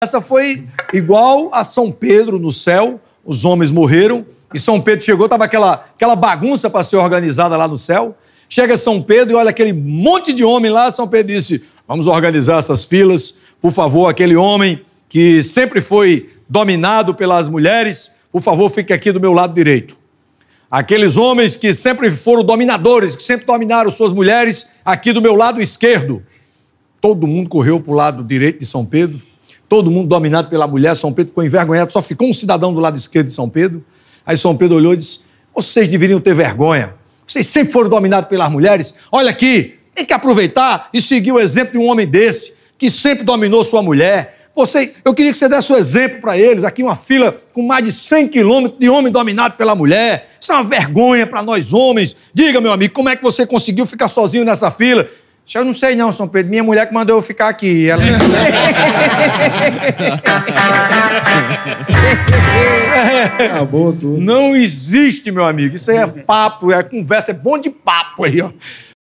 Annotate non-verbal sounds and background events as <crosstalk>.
Essa foi igual a São Pedro no céu, os homens morreram e São Pedro chegou, tava aquela, aquela bagunça para ser organizada lá no céu. Chega São Pedro e olha aquele monte de homem lá, São Pedro disse: "Vamos organizar essas filas, por favor, aquele homem que sempre foi dominado pelas mulheres, por favor, fique aqui do meu lado direito. Aqueles homens que sempre foram dominadores, que sempre dominaram suas mulheres, aqui do meu lado esquerdo. Todo mundo correu para o lado direito de São Pedro todo mundo dominado pela mulher. São Pedro ficou envergonhado, só ficou um cidadão do lado esquerdo de São Pedro. Aí São Pedro olhou e disse: Vocês deveriam ter vergonha. Vocês sempre foram dominados pelas mulheres. Olha aqui, tem que aproveitar e seguir o exemplo de um homem desse, que sempre dominou sua mulher. Você, eu queria que você desse o um exemplo para eles. Aqui uma fila com mais de 100 quilômetros de homem dominado pela mulher. Isso é uma vergonha para nós homens. Diga, meu amigo, como é que você conseguiu ficar sozinho nessa fila? Eu não sei não, São Pedro. Minha mulher que mandou eu ficar aqui. Ela... <laughs> Acabou tudo. Não existe, meu amigo. Isso aí é papo, é conversa, é bom de papo aí, ó.